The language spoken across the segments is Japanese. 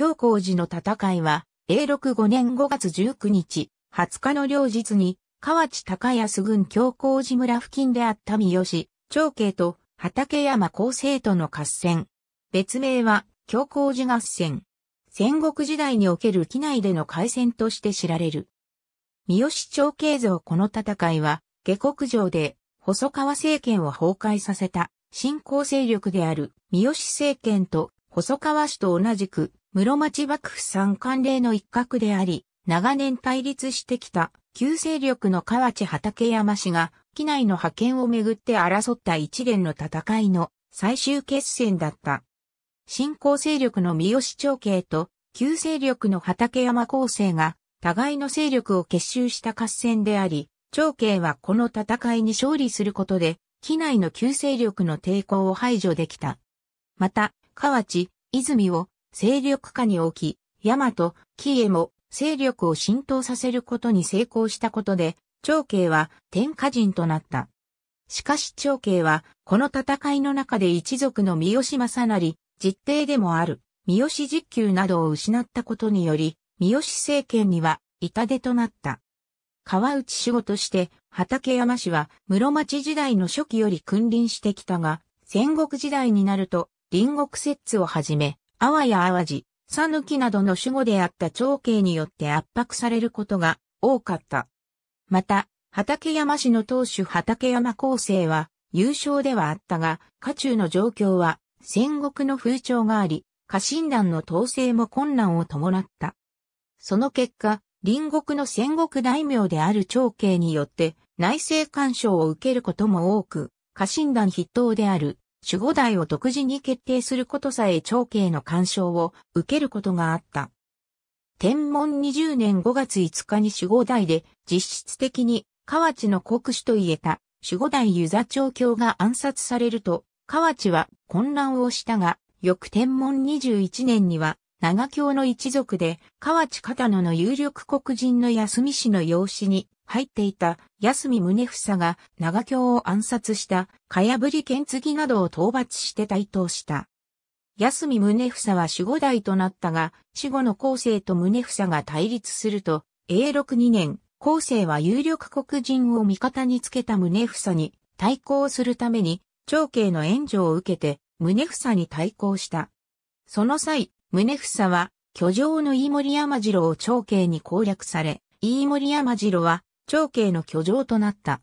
京光寺の戦いは、永禄5年5月19日、20日の両日に、河内高安郡京光寺村付近であった三好、長慶と畠山高生との合戦。別名は、京光寺合戦。戦国時代における機内での海戦として知られる。三好長慶像この戦いは、下国城で、細川政権を崩壊させた、新興勢力である三好政権と細川氏と同じく室町幕府三官令の一角であり、長年対立してきた旧勢力の河内畠山氏が、機内の派遣をめぐって争った一連の戦いの最終決戦だった。新興勢力の三好長慶と旧勢力の畠山高生が互いの勢力を結集した合戦であり、長慶はこの戦いに勝利することで、機内の旧勢力の抵抗を排除できた。また、河内、泉を勢力下に置き、大和、紀へも勢力を浸透させることに成功したことで、長慶は天下人となった。しかし長慶は、この戦いの中で一族の三好正成、実定でもある、三好実給などを失ったことにより、三好政権には痛手となった。川内守護として畠山氏は室町時代の初期より君臨してきたが、戦国時代になると隣国摂津をはじめ、淡わや淡路、さぬきなどの守護であった長兄によって圧迫されることが多かった。また、畠山市の当主畠山厚生は優勝ではあったが、家中の状況は戦国の風潮があり、家臣団の統制も困難を伴った。その結果、隣国の戦国大名である長兄によって内政干渉を受けることも多く、家臣団筆頭である守護代を独自に決定することさえ長兄の干渉を受けることがあった。天文20年5月5日に守護代で実質的に河内の国主と言えた守護代湯座長教が暗殺されると、河内は混乱をしたが、翌天文21年には長教の一族で河内片野の有力黒人の安美氏の養子に入っていた安見宗房が長京を暗殺したかやぶり剣継ぎなどを討伐して台頭した。安見宗房は守護代となったが、死後の後世と宗房が対立すると、永禄2年、後世は有力黒人を味方につけた宗房に対抗するために、長兄の援助を受けて、宗房に対抗した。その際、宗房は、居城の飯森山城を長兄に攻略され、飯森山城は長兄の居城となった。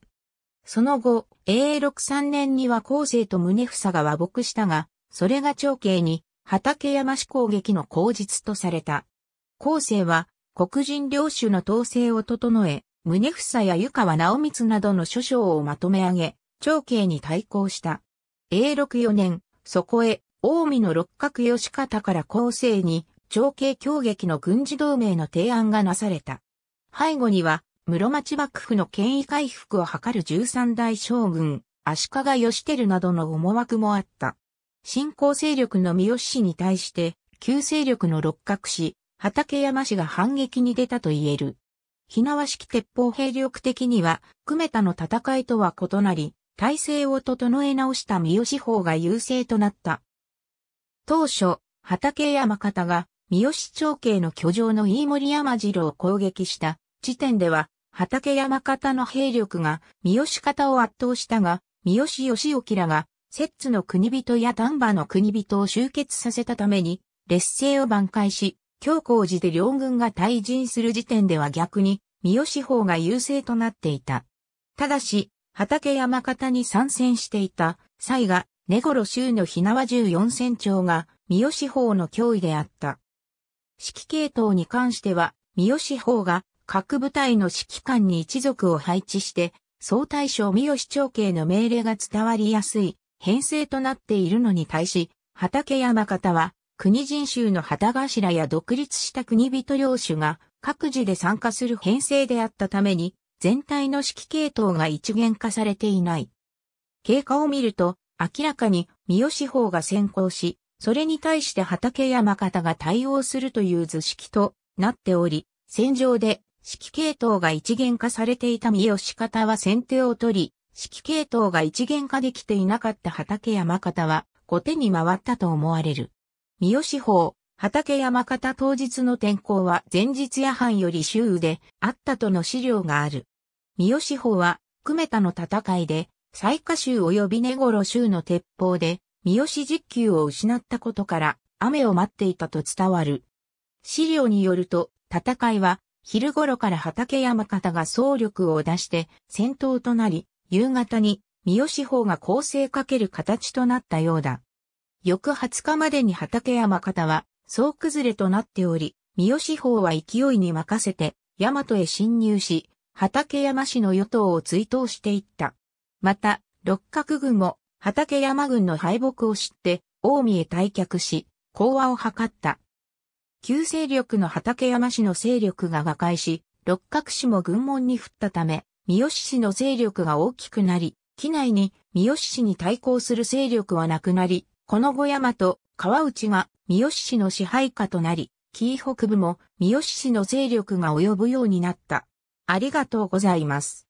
その後、永禄3年には後世と宗房が和睦したが、それが長兄に畠山氏攻撃の口実とされた。後世は黒人領主の統制を整え、宗房や湯川直光などの諸将をまとめ上げ、長兄に対抗した。永禄4年、そこへ、近江の六角義方から後世に、長兄攻撃の軍事同盟の提案がなされた。背後には、室町幕府の権威回復を図る十三代将軍、足利義輝などの思惑もあった。新興勢力の三好氏に対して、旧勢力の六角氏、畠山氏が反撃に出たと言える。火縄式鉄砲兵力的には、久米田の戦いとは異なり、体制を整え直した三好法が優勢となった。当初、畠山方が、三好長慶の居城の飯森山城を攻撃した時点では、畠山方の兵力が三好方を圧倒したが、三好義興らが、摂津の国人や丹波の国人を集結させたために、劣勢を挽回し、強行寺で両軍が退陣する時点では逆に、三好法が優勢となっていた。ただし、畠山方に参戦していた、西が、根頃州の火縄14船長が、三好法の脅威であった。指揮系統に関しては、三好法が各部隊の指揮官に一族を配置して、総大将三好長慶の命令が伝わりやすい編成となっているのに対し、畠山方は、国人衆の旗頭や独立した国人領主が各自で参加する編成であったために、全体の指揮系統が一元化されていない。経過を見ると、明らかに三好法が先行し、それに対して畠山方が対応するという図式となっており、戦場で指揮系統が一元化されていた三好方は先手を取り、指揮系統が一元化できていなかった畠山方は、後手に回ったと思われる。三好法、畠山方当日の天候は前日夜半より周であったとの資料がある。三好法は、久米田の戦いで、最下州及び根頃州の鉄砲で、三好実給を失ったことから、雨を待っていたと伝わる。資料によると、戦いは、昼頃から畠山方が総力を出して戦闘となり、夕方に三好方が攻勢かける形となったようだ。翌20日までに畠山方は総崩れとなっており、三好方は勢いに任せて、大和へ侵入し、畠山氏の与党を追悼していった。また、六角軍も畠山軍の敗北を知って、大見へ退却し、講和を図った。旧勢力の畠山氏の勢力が瓦解し、六角氏も軍門に振ったため、三好氏の勢力が大きくなり、機内に三好氏に対抗する勢力はなくなり、この小山と川内が三好氏の支配下となり、紀伊北部も三好氏の勢力が及ぶようになった。ありがとうございます。